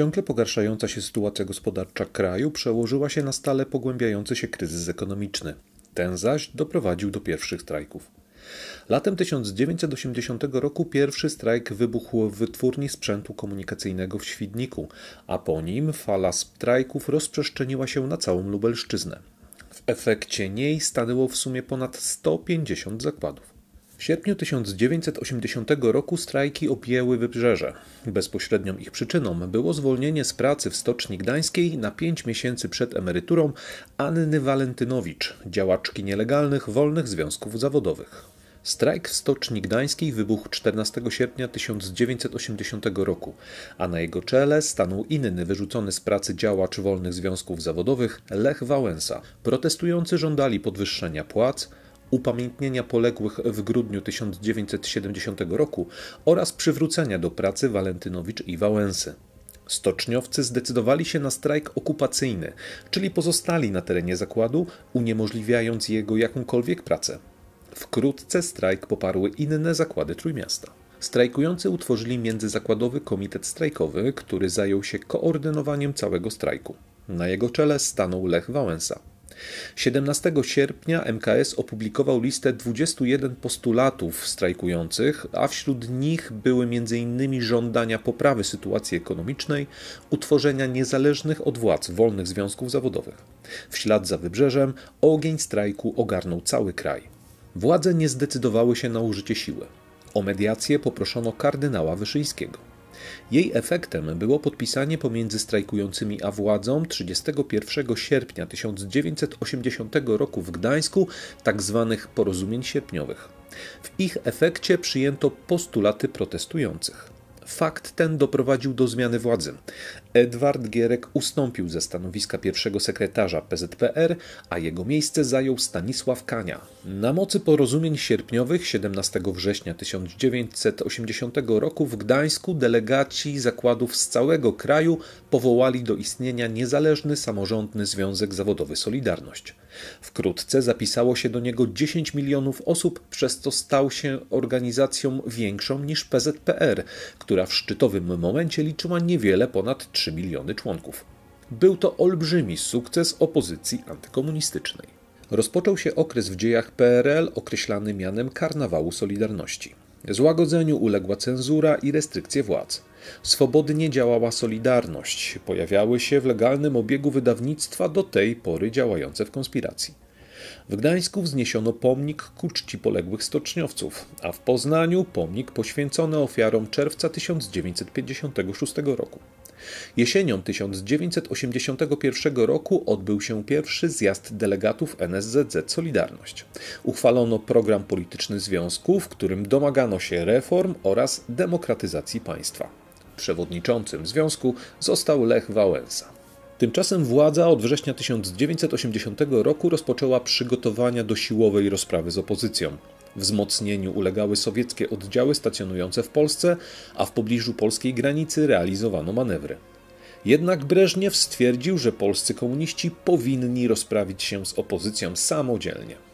Ciągle pogarszająca się sytuacja gospodarcza kraju przełożyła się na stale pogłębiający się kryzys ekonomiczny. Ten zaś doprowadził do pierwszych strajków. Latem 1980 roku pierwszy strajk wybuchł w wytwórni sprzętu komunikacyjnego w Świdniku, a po nim fala strajków rozprzestrzeniła się na całą Lubelszczyznę. W efekcie niej stanęło w sumie ponad 150 zakładów. W sierpniu 1980 roku strajki opięły wybrzeże. Bezpośrednią ich przyczyną było zwolnienie z pracy w Stoczni Gdańskiej na 5 miesięcy przed emeryturą Anny Walentynowicz, działaczki nielegalnych wolnych związków zawodowych. Strajk w Stoczni Gdańskiej wybuchł 14 sierpnia 1980 roku, a na jego czele stanął inny wyrzucony z pracy działacz wolnych związków zawodowych Lech Wałęsa. Protestujący żądali podwyższenia płac, upamiętnienia poległych w grudniu 1970 roku oraz przywrócenia do pracy Walentynowicz i Wałęsy. Stoczniowcy zdecydowali się na strajk okupacyjny, czyli pozostali na terenie zakładu, uniemożliwiając jego jakąkolwiek pracę. Wkrótce strajk poparły inne zakłady Trójmiasta. Strajkujący utworzyli Międzyzakładowy Komitet Strajkowy, który zajął się koordynowaniem całego strajku. Na jego czele stanął Lech Wałęsa. 17 sierpnia MKS opublikował listę 21 postulatów strajkujących, a wśród nich były m.in. żądania poprawy sytuacji ekonomicznej, utworzenia niezależnych od władz wolnych związków zawodowych. W ślad za wybrzeżem ogień strajku ogarnął cały kraj. Władze nie zdecydowały się na użycie siły. O mediację poproszono kardynała Wyszyńskiego. Jej efektem było podpisanie pomiędzy strajkującymi a władzą 31 sierpnia 1980 roku w Gdańsku tzw. Tak porozumień sierpniowych. W ich efekcie przyjęto postulaty protestujących. Fakt ten doprowadził do zmiany władzy. Edward Gierek ustąpił ze stanowiska pierwszego sekretarza PZPR, a jego miejsce zajął Stanisław Kania. Na mocy porozumień sierpniowych 17 września 1980 roku w Gdańsku delegaci zakładów z całego kraju powołali do istnienia niezależny samorządny Związek Zawodowy Solidarność. Wkrótce zapisało się do niego 10 milionów osób, przez co stał się organizacją większą niż PZPR, która która w szczytowym momencie liczyła niewiele ponad 3 miliony członków. Był to olbrzymi sukces opozycji antykomunistycznej. Rozpoczął się okres w dziejach PRL określany mianem karnawału Solidarności. Złagodzeniu uległa cenzura i restrykcje władz. Swobodnie działała Solidarność, pojawiały się w legalnym obiegu wydawnictwa do tej pory działające w konspiracji. W Gdańsku wzniesiono pomnik ku czci poległych stoczniowców, a w Poznaniu pomnik poświęcony ofiarom czerwca 1956 roku. Jesienią 1981 roku odbył się pierwszy zjazd delegatów NSZZ Solidarność. Uchwalono program polityczny związku, w którym domagano się reform oraz demokratyzacji państwa. Przewodniczącym związku został Lech Wałęsa. Tymczasem władza od września 1980 roku rozpoczęła przygotowania do siłowej rozprawy z opozycją. Wzmocnieniu ulegały sowieckie oddziały stacjonujące w Polsce, a w pobliżu polskiej granicy realizowano manewry. Jednak Breżniew stwierdził, że polscy komuniści powinni rozprawić się z opozycją samodzielnie.